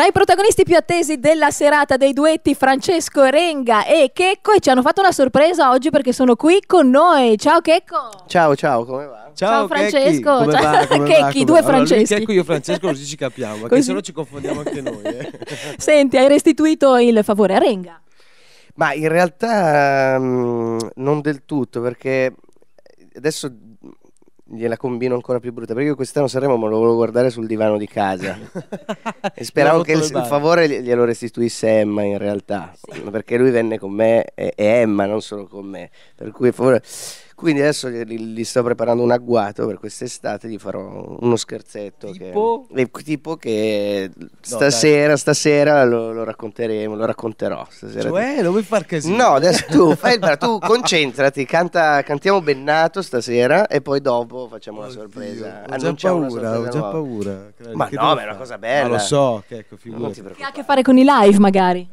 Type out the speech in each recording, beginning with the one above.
Tra i protagonisti più attesi della serata dei duetti Francesco Renga e Checco e ci hanno fatto una sorpresa oggi perché sono qui con noi. Ciao Checco! Ciao, ciao, come va? Ciao, ciao Francesco! Checchi. Come ciao. Checchi, due Franceschi. Checco, io Francesco, così ci capiamo, perché se no ci confondiamo anche noi. Eh. Senti, hai restituito il favore a Renga? Ma in realtà um, non del tutto, perché adesso gliela combino ancora più brutta perché io quest'anno Sanremo me lo volevo guardare sul divano di casa e speravo che il, il, favore glielo restituisse Emma in realtà sì. perché lui venne con me e, e, Emma non solo con me per cui il favore quindi adesso gli, gli sto preparando un agguato per quest'estate, gli farò uno scherzetto. Tipo che, tipo che stasera, no, stasera lo, lo, racconteremo, lo racconterò. Stasera. Cioè, lo vuoi far casino? No, adesso tu, fai il, tu concentrati, canta, cantiamo Bennato stasera e poi dopo facciamo Oddio, una sorpresa. Ho già paura, ho già paura. Credi, ma no, ma è una cosa bella. Ma lo so, che ecco, figurati. Che ha a che fare con i live magari.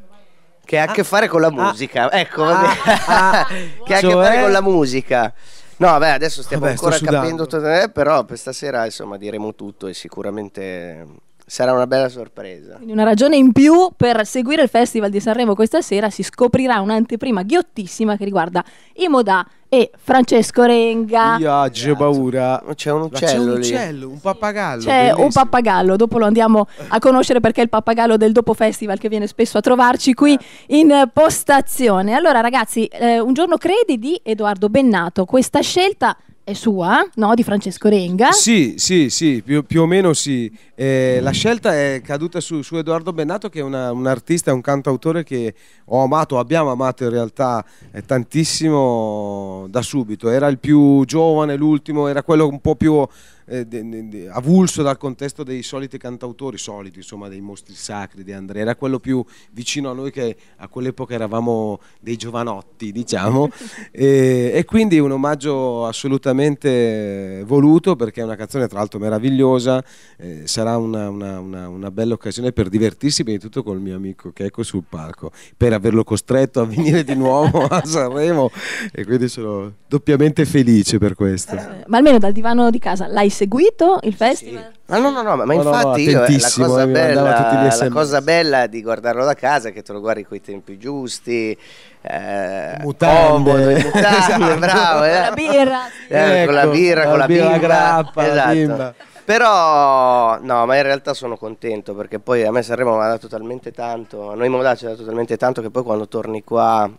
Che ha a che ah. fare con la ah. musica. ecco, vabbè. Ah. che ha a che cioè? fare con la musica. No, beh, adesso stiamo Vabbè, ancora capendo, eh, però per stasera insomma diremo tutto e sicuramente Sarà una bella sorpresa. Quindi una ragione in più per seguire il Festival di Sanremo questa sera si scoprirà un'anteprima ghiottissima che riguarda i Modà e Francesco Renga. Io c'ho paura. C'è un uccello, c'è un, uccello un pappagallo. C'è bellissimo. un pappagallo, dopo lo andiamo a conoscere perché è il pappagallo del dopo festival che viene spesso a trovarci qui in postazione. Allora ragazzi, eh, un giorno credi di Edoardo Bennato, questa scelta è sua, no? Di Francesco Renga. Sì, sì, sì, più, più o meno sì. Eh, la scelta è caduta su, su Edoardo Bennato, che è una, un artista, un cantautore che ho amato, abbiamo amato in realtà eh, tantissimo da subito. Era il più giovane, l'ultimo, era quello un po' più eh, avulso dal contesto dei soliti cantautori, soliti insomma dei mostri sacri di Andrea, era quello più vicino a noi che a quell'epoca eravamo dei giovanotti diciamo e, e quindi un omaggio assolutamente voluto perché è una canzone tra l'altro meravigliosa, eh, sarà una, una, una, una, bella occasione per divertirsi prima di tutto col mio amico Checo sul palco, per averlo costretto a venire di nuovo a Sanremo e quindi sono doppiamente felice per questo. ma almeno dal divano di casa l'hai seguito il festival? No, no, no, no, ma no, infatti no, io, eh, la, cosa eh, bella, la cosa bella di guardarlo da casa è che te lo guardi con i tempi giusti, eh, mutande, comodo, mutande esatto. bravo, eh. la birra, eh, ecco, con la ecco, birra, la con la birra, bimba, grappa, esatto. bimba. Però no, ma in realtà sono contento perché poi a me Sanremo mi ha dato talmente tanto, a noi Modà ci ha dato talmente tanto che poi quando torni qua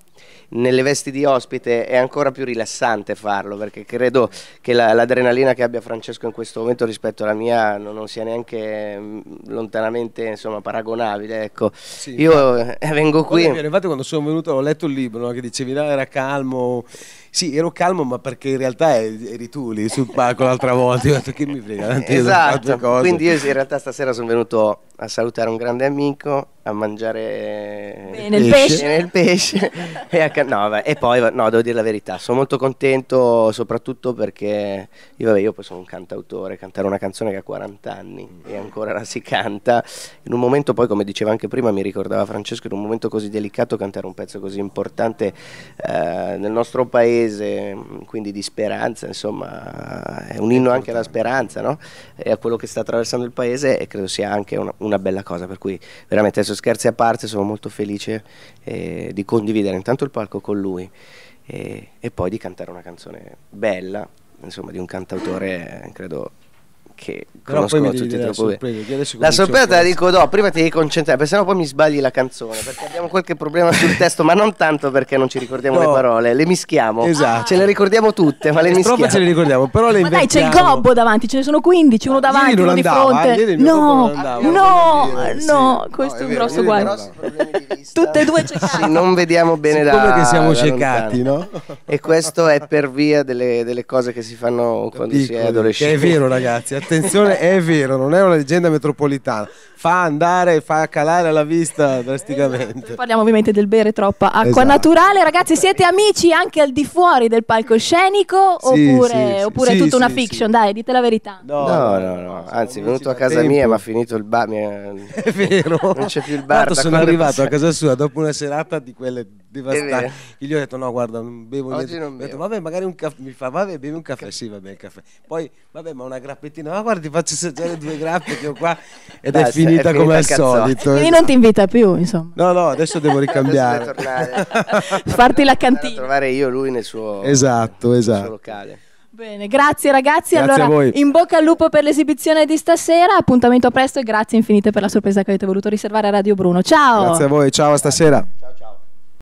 nelle vesti di ospite è ancora più rilassante farlo perché credo che la, l'adrenalina che abbia Francesco in questo momento rispetto alla mia italiano, non sia neanche mm, lontanamente insomma, paragonabile. Ecco. Sì, Io eh, vengo qui. Infatti, quando sono venuto, ho letto il libro no? che dicevi: no, era calmo. Sì, ero calmo, ma perché in realtà eri tu lì sul palco l'altra volta. Io ho detto che mi frega, esatto. Quindi io in realtà stasera sono venuto a salutare un grande amico a mangiare eh, nel pesce. Nel pesce. e, a, no, vabbè, e, poi, no, devo dire la verità, sono molto contento soprattutto perché io, vabbè, io poi sono un cantautore, cantare una canzone che ha 40 anni e ancora la si canta. In un momento poi, come diceva anche prima, mi ricordava Francesco, in un momento così delicato cantare un pezzo così importante eh, nel nostro paese, quindi di speranza, insomma, è un inno anche alla speranza no? e a quello che sta attraversando il paese e credo sia anche una, una bella cosa, per cui veramente adesso scherzi a parte, sono molto felice eh, di condividere intanto il palco con lui e, eh, e poi di cantare una canzone bella, insomma, di un cantautore, eh, credo, che Però conoscono poi mi tutti troppo sorpresa, bene. La sorpresa te la dico dopo, prima ti devi concentrare, perché sennò poi mi sbagli la canzone, perché abbiamo qualche problema sul testo, ma non tanto perché non ci ricordiamo no. le parole, le mischiamo. Esatto. Ce le ricordiamo tutte, ma le esatto, mischiamo. ce le ricordiamo, però le Ma dai, c'è il gobbo davanti, ce ne sono 15, uno davanti, uno andava, di fronte. no, no, no, questo è un grosso guaio. Tutte e due cecate. Sì, non vediamo bene da Come che siamo ciecati, no? E questo è per via delle, delle cose che si fanno quando Piccoli, si è adolescenti. È vero, ragazzi, attenzione, è vero, non è una leggenda metropolitana, fa andare, fa calare la vista drasticamente. Parliamo ovviamente del bere troppa acqua esatto. naturale, ragazzi siete amici anche al di fuori del palcoscenico sì, oppure, sì, oppure sì, è tutta una fiction? Dai, dite la verità. No, no, no, no. anzi è venuto a casa tempo. mia ma ha finito il bar, mia... è vero, non c'è più il bar. Tanto sono arrivato a casa sua dopo una serata di quelle devastata. Io gli ho detto no, guarda, non bevo Oggi niente. Non bevo. detto, vabbè, magari un caffè. Mi fa, vabbè, bevi un caffè. Ca- sì, vabbè, il caffè. Poi, vabbè, ma una grappettina. Ma guarda, ti faccio assaggiare due grappe che ho qua ed Beh, è, finita è, finita come al solito. Quindi non ti invita più, insomma. No, no, adesso devo ricambiare. Adesso Farti la cantina. Devo Trovare io lui nel suo, esatto, esatto. Nel suo esatto. locale. Bene, grazie ragazzi. Grazie allora, in bocca al lupo per l'esibizione di stasera. Appuntamento presto e grazie infinite per la sorpresa che avete voluto riservare a Radio Bruno. Ciao. Grazie a voi, ciao a stasera. Ciao ciao.